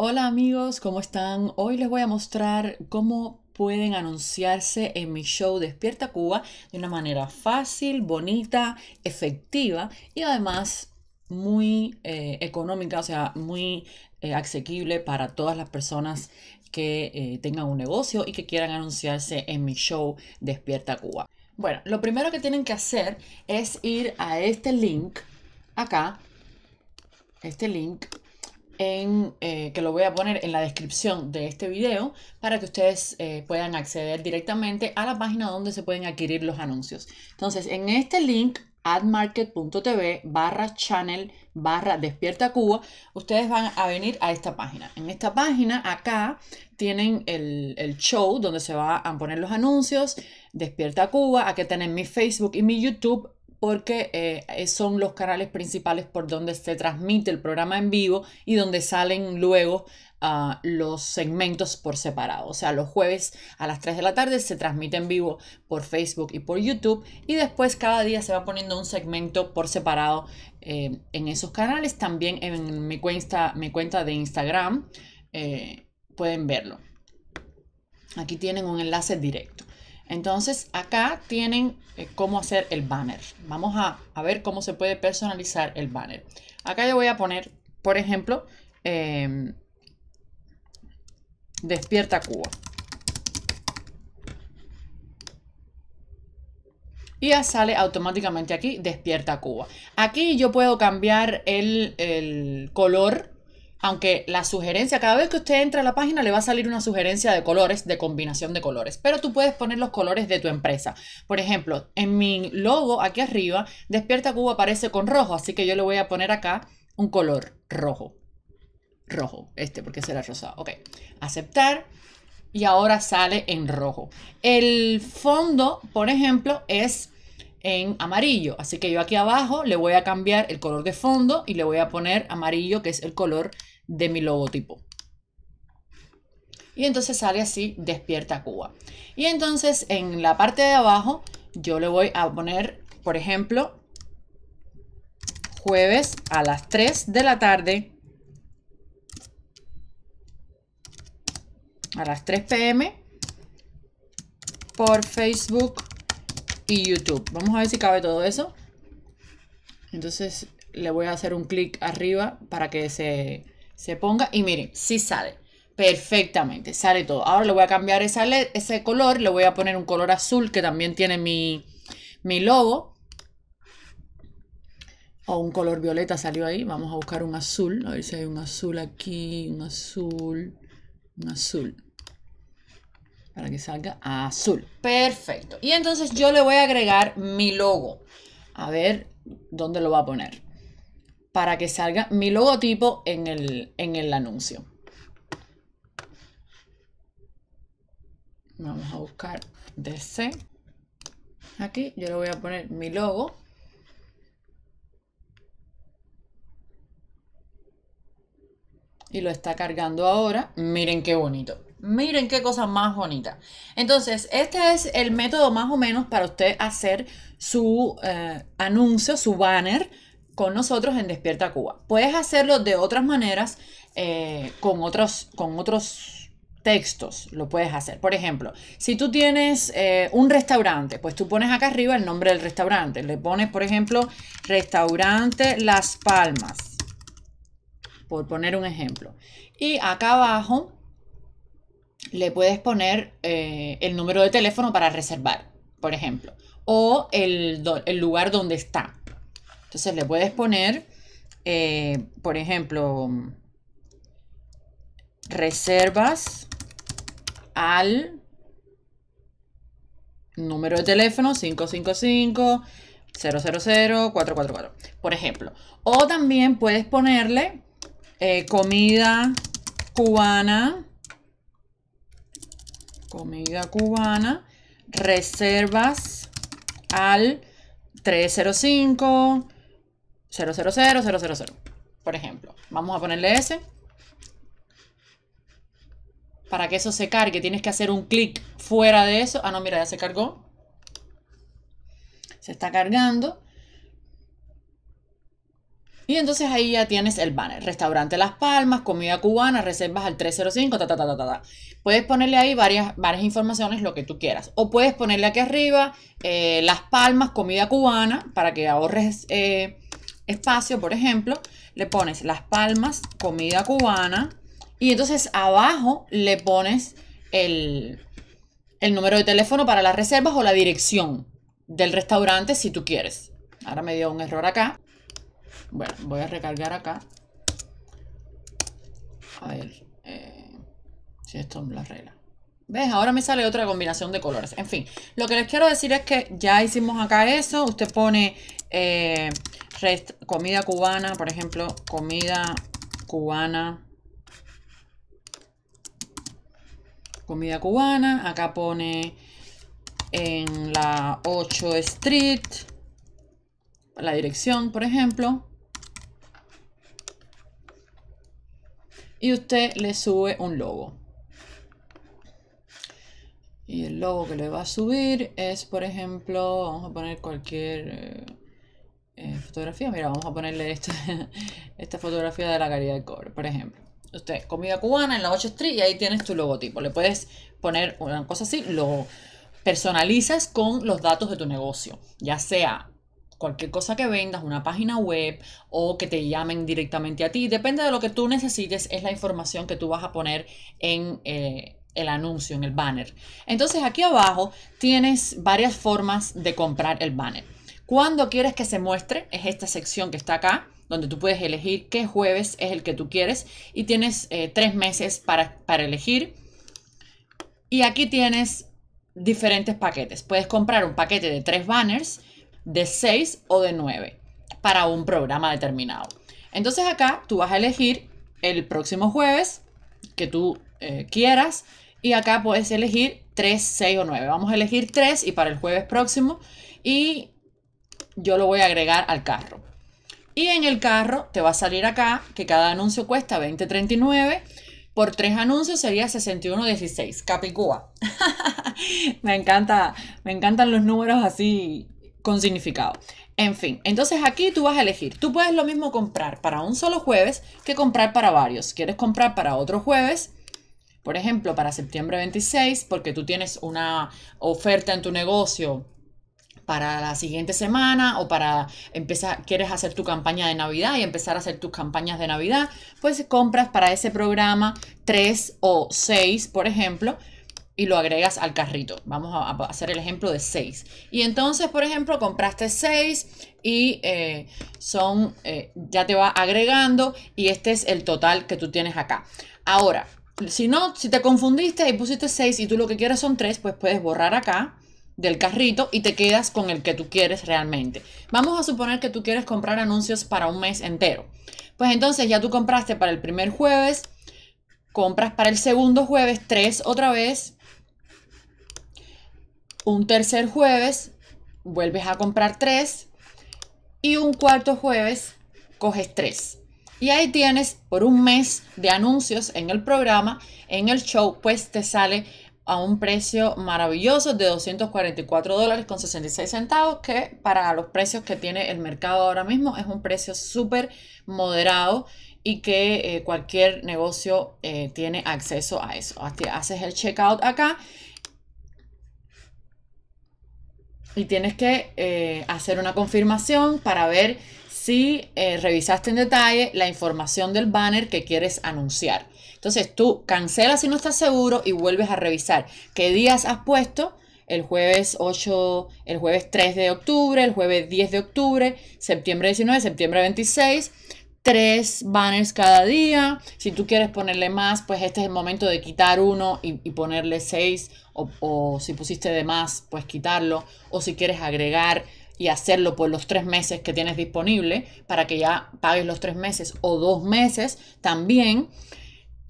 Hola amigos, ¿cómo están? Hoy les voy a mostrar cómo pueden anunciarse en mi show Despierta Cuba de una manera fácil, bonita, efectiva y además muy eh, económica, o sea, muy eh, asequible para todas las personas que eh, tengan un negocio y que quieran anunciarse en mi show Despierta Cuba. Bueno, lo primero que tienen que hacer es ir a este link acá, este link eh, que lo voy a poner en la descripción de este video para que ustedes eh, puedan acceder directamente a la página donde se pueden adquirir los anuncios. Entonces, en este link admarket.tv barra channel barra despierta Cuba, ustedes van a venir a esta página. En esta página acá tienen el, show donde se van a poner los anuncios, despierta Cuba, que tienen mi Facebook y mi YouTube porque eh, eh, son los canales principales por donde se transmite el programa en vivo y donde salen luego ah, los segmentos por separado. O sea, los jueves a las 3 de la tarde se transmite en vivo por Facebook y por YouTube y después cada día se va poniendo un segmento por separado eh, en esos canales. También en mi cuenta, cuenta de Instagram pueden verlo. Aquí tienen un enlace directo. Entonces acá tienen eh, cómo hacer el banner. Vamos a, ver cómo se puede personalizar el banner. Acá yo voy a poner, por ejemplo, em, Despierta Cuba. y ya sale automáticamente aquí Despierta Cuba. Aquí yo puedo cambiar el, el color aunque la sugerencia, cada vez que usted entra a la página le va a salir una sugerencia de colores, de combinación de colores. Pero tú puedes poner los colores de tu empresa. Por ejemplo, en mi logo aquí arriba, Despierta Cuba aparece con rojo, así que yo le voy a poner acá un color rojo. Rojo, este, porque será rosado. Ok, aceptar. Y ahora sale en rojo. El fondo, por ejemplo, es en amarillo. Así que yo aquí abajo le voy a cambiar el color de fondo y le voy a poner amarillo, que es el color de mi logotipo. Y entonces sale así, despierta Cuba. Y entonces en la parte de abajo yo le voy a poner, por ejemplo, jueves a las 3 de la tarde. A las 3 pm por Facebook y YouTube. Vamos a ver si cabe todo eso. Entonces le voy a hacer un clic arriba para que se se ponga y miren, sí sale perfectamente, sale todo. Ahora le voy a cambiar ese color, le voy a poner un color azul que también tiene mi, mi logo. O un color violeta salió ahí, vamos a buscar un azul, a ver si hay un azul aquí, un azul, un azul. Para que salga azul, perfecto. Y entonces yo le voy a agregar mi logo. A ver dónde lo va a poner para que salga mi logotipo en el, anuncio. Vamos a buscar DC. Aquí yo le voy a poner mi logo. y lo está cargando ahora. Miren qué bonito. Miren qué cosa más bonita. Entonces, este es el método más o menos para usted hacer su eh, anuncio, su banner con nosotros en Despierta Cuba. Puedes hacerlo de otras maneras, eh, con, otros, con otros textos lo puedes hacer. Por ejemplo, si tú tienes eh, un restaurante, pues tú pones acá arriba el nombre del restaurante. Le pones, por ejemplo, restaurante Las Palmas, por poner un ejemplo. Y acá abajo le puedes poner eh, el número de teléfono para reservar, por ejemplo, o el, el lugar donde está. Entonces le puedes poner, eh, por ejemplo, reservas al número de teléfono 555 000 444, por ejemplo. O también puedes ponerle eh, comida cubana, comida cubana, reservas al 305 000, 000, por ejemplo. Vamos a ponerle ese. Para que eso se cargue, tienes que hacer un clic fuera de eso. Ah, no, mira, ya se cargó. Se está cargando. Y entonces ahí ya tienes el banner. Restaurante Las Palmas, comida cubana, reservas al 305, ta, ta, ta, Puedes ponerle ahí varias, varias informaciones, lo que tú quieras. O puedes ponerle aquí arriba Las Palmas, comida cubana, para que ahorres espacio, por ejemplo, le pones las palmas, comida cubana, y entonces abajo le pones el, número de teléfono para las reservas o la dirección del restaurante si tú quieres. Ahora me dio un error acá. Bueno, voy a recargar acá. A ver eh, si esto me la arregla. ¿Ves? Ahora me sale otra combinación de colores. En fin, lo que les quiero decir es que ya hicimos acá eso. Usted pone eh, comida cubana, por ejemplo, comida cubana. Comida cubana. Acá pone en la 8 Street. La dirección, por ejemplo. Y usted le sube un logo. Y el logo que le va a subir es, por ejemplo, vamos a poner cualquier... Eh, eh, fotografía. Mira, vamos a ponerle esta, esta fotografía de la caridad de cobre, por ejemplo. Usted, comida cubana en la 8 Street y ahí tienes tu logotipo. Le puedes poner una cosa así, lo personalizas con los datos de tu negocio, ya sea cualquier cosa que vendas, una página web o que te llamen directamente a ti. Depende de lo que tú necesites, es la información que tú vas a poner en eh, el anuncio, en el banner. Entonces aquí abajo tienes varias formas de comprar el banner cuando quieres que se muestre? Es esta sección que está acá, donde tú puedes elegir qué jueves es el que tú quieres y tienes eh, tres meses para, elegir. Y aquí tienes diferentes paquetes. Puedes comprar un paquete de tres banners, de seis o de nueve para un programa determinado. Entonces acá tú vas a elegir el próximo jueves que tú eh, quieras y acá puedes elegir 3, seis o nueve Vamos a elegir tres y para el jueves próximo y yo lo voy a agregar al carro. Y en el carro te va a salir acá que cada anuncio cuesta 20.39. Por tres anuncios sería 61.16. Capicúa. me encanta, me encantan los números así con significado. En fin, entonces aquí tú vas a elegir. Tú puedes lo mismo comprar para un solo jueves que comprar para varios. ¿Quieres comprar para otro jueves? Por ejemplo, para septiembre 26, porque tú tienes una oferta en tu negocio para la siguiente semana o para empezar, quieres hacer tu campaña de Navidad y empezar a hacer tus campañas de Navidad, pues compras para ese programa 3 o 6, por ejemplo, y lo agregas al carrito. Vamos a, hacer el ejemplo de 6. Y entonces, por ejemplo, compraste 6 y eh, son, eh, ya te va agregando y este es el total que tú tienes acá. Ahora, si no, si te confundiste y pusiste 6 y tú lo que quieres son 3, pues puedes borrar acá del carrito y te quedas con el que tú quieres realmente. Vamos a suponer que tú quieres comprar anuncios para un mes entero. Pues entonces ya tú compraste para el primer jueves, compras para el segundo jueves, tres otra vez, un tercer jueves, vuelves a comprar tres y un cuarto jueves coges tres. Y ahí tienes por un mes de anuncios en el programa, en el show, pues te sale a un precio maravilloso de 244 dólares con 66 centavos, que para los precios que tiene el mercado ahora mismo es un precio súper moderado y que eh, cualquier negocio eh, tiene acceso a eso. Haces el checkout acá y tienes que eh, hacer una confirmación para ver si revisaste en detalle la información del banner que quieres anunciar. Entonces tú cancelas si no estás seguro y vuelves a revisar qué días has puesto. El jueves 8, el jueves 3 de octubre, el jueves 10 de octubre, septiembre 19, septiembre 26 tres banners cada día. Si tú quieres ponerle más, pues este es el momento de quitar uno y, ponerle seis. O, o, si pusiste de más, pues quitarlo. O si quieres agregar y hacerlo por los tres meses que tienes disponible para que ya pagues los tres meses o dos meses también.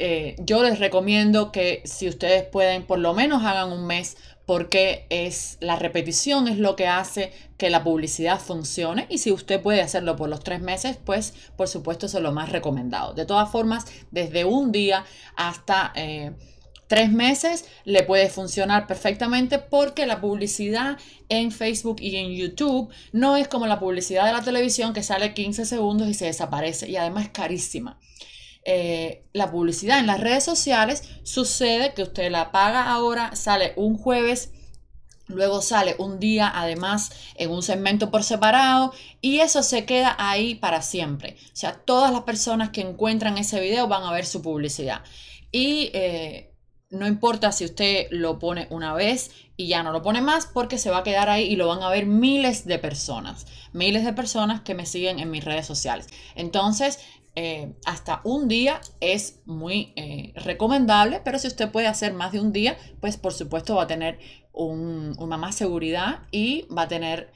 Eh, yo les recomiendo que si ustedes pueden, por lo menos hagan un mes, porque es la repetición es lo que hace que la publicidad funcione y si usted puede hacerlo por los tres meses, pues por supuesto es lo más recomendado. De todas formas, desde un día hasta eh, tres meses le puede funcionar perfectamente porque la publicidad en Facebook y en YouTube no es como la publicidad de la televisión que sale 15 segundos y se desaparece y además es carísima. Eh, la publicidad en las redes sociales, sucede que usted la paga ahora, sale un jueves. Luego sale un día además en un segmento por separado y eso se queda ahí para siempre. O sea, todas las personas que encuentran ese video van a ver su publicidad. Y eh, no importa si usted lo pone una vez y ya no lo pone más porque se va a quedar ahí y lo van a ver miles de personas. Miles de personas que me siguen en mis redes sociales. Entonces, eh, hasta un día es muy eh, recomendable, pero si usted puede hacer más de un día, pues por supuesto va a tener una más seguridad y va a tener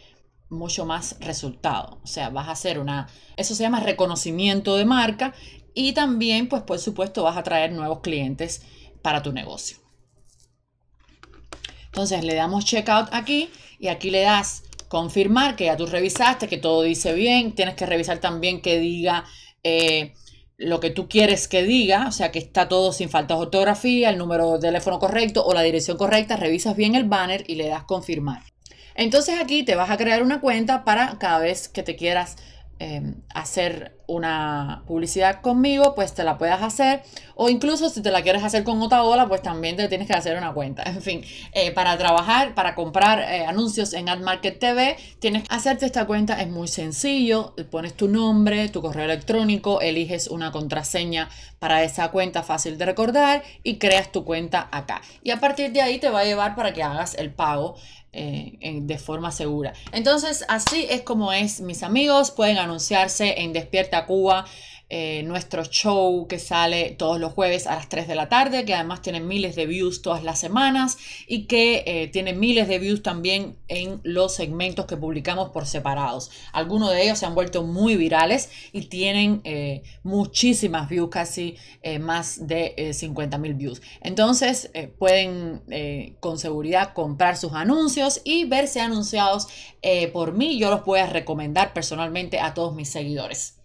mucho más resultado. O sea, vas a hacer una, eso se llama reconocimiento de marca y también, pues por supuesto, vas a traer nuevos clientes para tu negocio. Entonces le damos checkout aquí y aquí le das confirmar que ya tú revisaste, que todo dice bien. Tienes que revisar también que diga eh, lo que tú quieres que diga, o sea que está todo sin falta de ortografía, el número de teléfono correcto o la dirección correcta, revisas bien el banner y le das confirmar. Entonces aquí te vas a crear una cuenta para cada vez que te quieras eh, hacer una publicidad conmigo, pues te la puedas hacer. O incluso si te la quieres hacer con otra ola, pues también te tienes que hacer una cuenta. En fin, eh, para trabajar, para comprar eh, anuncios en AdMarket TV, tienes que hacerte esta cuenta. Es muy sencillo. Pones tu nombre, tu correo electrónico, eliges una contraseña para esa cuenta fácil de recordar y creas tu cuenta acá. Y a partir de ahí te va a llevar para que hagas el pago eh, de forma segura. Entonces, así es como es, mis amigos. Pueden anunciarse en despierto Cuba, eh, nuestro show que sale todos los jueves a las 3 de la tarde, que además tiene miles de views todas las semanas y que eh, tiene miles de views también en los segmentos que publicamos por separados. Algunos de ellos se han vuelto muy virales y tienen eh, muchísimas views, casi más de 50 mil views. Entonces pueden con seguridad comprar sus anuncios y verse anunciados por mí. Yo los voy a recomendar personalmente a todos mis seguidores.